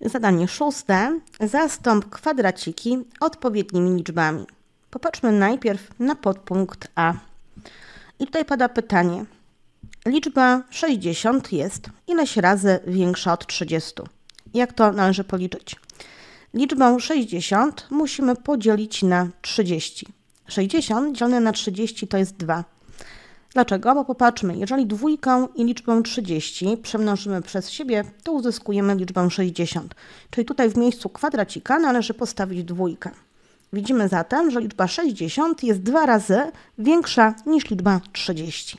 Zadanie szóste. Zastąp kwadraciki odpowiednimi liczbami. Popatrzmy najpierw na podpunkt A. I tutaj pada pytanie. Liczba 60 jest ileś razy większa od 30. Jak to należy policzyć? Liczbą 60 musimy podzielić na 30. 60 dzielone na 30 to jest 2. Dlaczego? Bo popatrzmy, jeżeli dwójkę i liczbę 30 przemnożymy przez siebie, to uzyskujemy liczbę 60. Czyli tutaj w miejscu kwadracika należy postawić dwójkę. Widzimy zatem, że liczba 60 jest dwa razy większa niż liczba 30.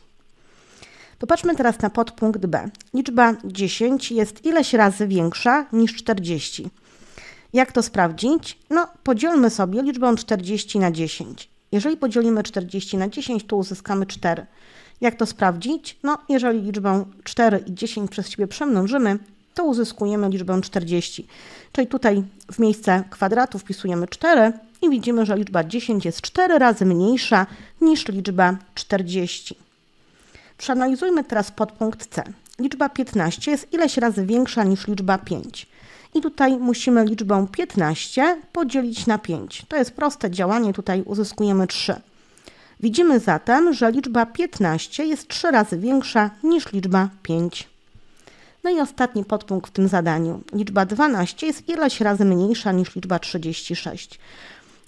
Popatrzmy teraz na podpunkt B. Liczba 10 jest ileś razy większa niż 40. Jak to sprawdzić? No, podzielmy sobie liczbę 40 na 10. Jeżeli podzielimy 40 na 10, to uzyskamy 4. Jak to sprawdzić? No, jeżeli liczbę 4 i 10 przez siebie przemnożymy, to uzyskujemy liczbę 40. Czyli tutaj w miejsce kwadratu wpisujemy 4 i widzimy, że liczba 10 jest 4 razy mniejsza niż liczba 40. Przeanalizujmy teraz podpunkt C. Liczba 15 jest ileś razy większa niż liczba 5 i tutaj musimy liczbą 15 podzielić na 5. To jest proste działanie, tutaj uzyskujemy 3. Widzimy zatem, że liczba 15 jest 3 razy większa niż liczba 5. No i ostatni podpunkt w tym zadaniu. Liczba 12 jest ileś razy mniejsza niż liczba 36.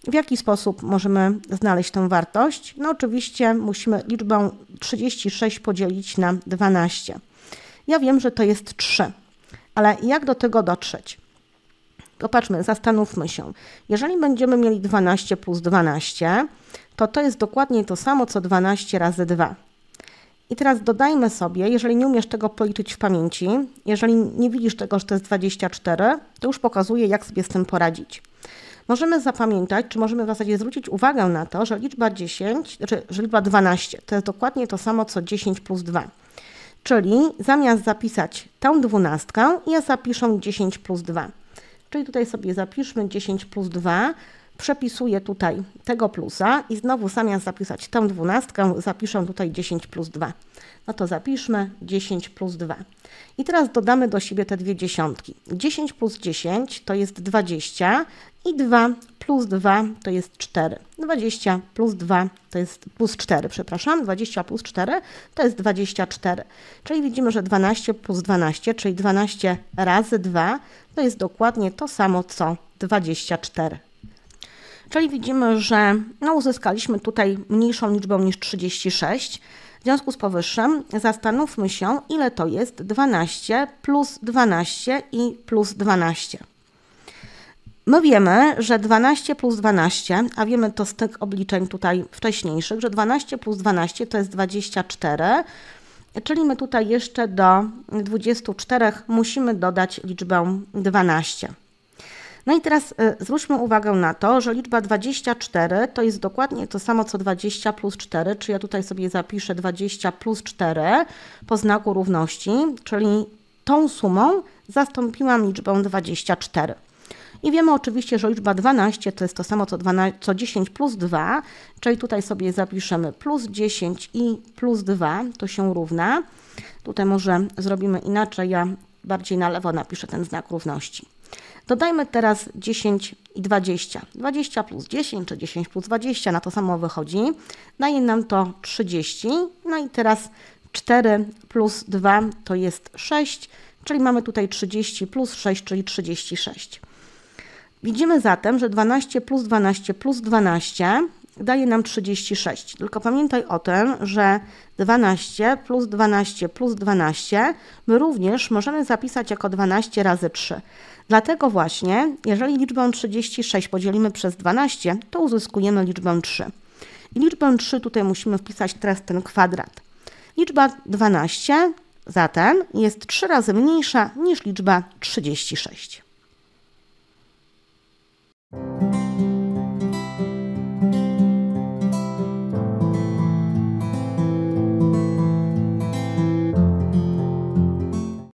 W jaki sposób możemy znaleźć tę wartość? No oczywiście musimy liczbę 36 podzielić na 12. Ja wiem, że to jest 3. Ale jak do tego dotrzeć? Popatrzmy, zastanówmy się. Jeżeli będziemy mieli 12 plus 12, to to jest dokładnie to samo co 12 razy 2. I teraz dodajmy sobie, jeżeli nie umiesz tego policzyć w pamięci, jeżeli nie widzisz tego, że to jest 24, to już pokazuje, jak sobie z tym poradzić. Możemy zapamiętać, czy możemy w zasadzie zwrócić uwagę na to, że liczba 10, znaczy, że liczba 12 to jest dokładnie to samo co 10 plus 2. Czyli zamiast zapisać tą dwunastkę, ja zapiszę 10 plus 2. Czyli tutaj sobie zapiszmy 10 plus 2, przepisuję tutaj tego plusa i znowu zamiast zapisać tą dwunastkę, zapiszę tutaj 10 plus 2. No to zapiszmy 10 plus 2. I teraz dodamy do siebie te dwie dziesiątki. 10 plus 10 to jest 20 i 2 plus 2 to jest 4. 20 plus 2 to jest plus 4, przepraszam, 20 plus 4 to jest 24. Czyli widzimy, że 12 plus 12, czyli 12 razy 2 to jest dokładnie to samo co 24. Czyli widzimy, że no, uzyskaliśmy tutaj mniejszą liczbę niż 36 związku z powyższym zastanówmy się, ile to jest 12 plus 12 i plus 12. My wiemy, że 12 plus 12, a wiemy to z tych obliczeń tutaj wcześniejszych, że 12 plus 12 to jest 24, czyli my tutaj jeszcze do 24 musimy dodać liczbę 12. No i teraz e, zwróćmy uwagę na to, że liczba 24 to jest dokładnie to samo co 20 plus 4, czyli ja tutaj sobie zapiszę 20 plus 4 po znaku równości, czyli tą sumą zastąpiłam liczbę 24. I wiemy oczywiście, że liczba 12 to jest to samo co, 12, co 10 plus 2, czyli tutaj sobie zapiszemy plus 10 i plus 2 to się równa. Tutaj może zrobimy inaczej, ja bardziej na lewo napiszę ten znak równości. Dodajmy teraz 10 i 20. 20 plus 10 czy 10 plus 20 na to samo wychodzi. Daje nam to 30. No i teraz 4 plus 2 to jest 6, czyli mamy tutaj 30 plus 6, czyli 36. Widzimy zatem, że 12 plus 12 plus 12 daje nam 36. Tylko pamiętaj o tym, że 12 plus 12 plus 12 my również możemy zapisać jako 12 razy 3. Dlatego właśnie, jeżeli liczbę 36 podzielimy przez 12, to uzyskujemy liczbę 3. I liczbę 3 tutaj musimy wpisać teraz ten kwadrat. Liczba 12 zatem jest 3 razy mniejsza niż liczba 36.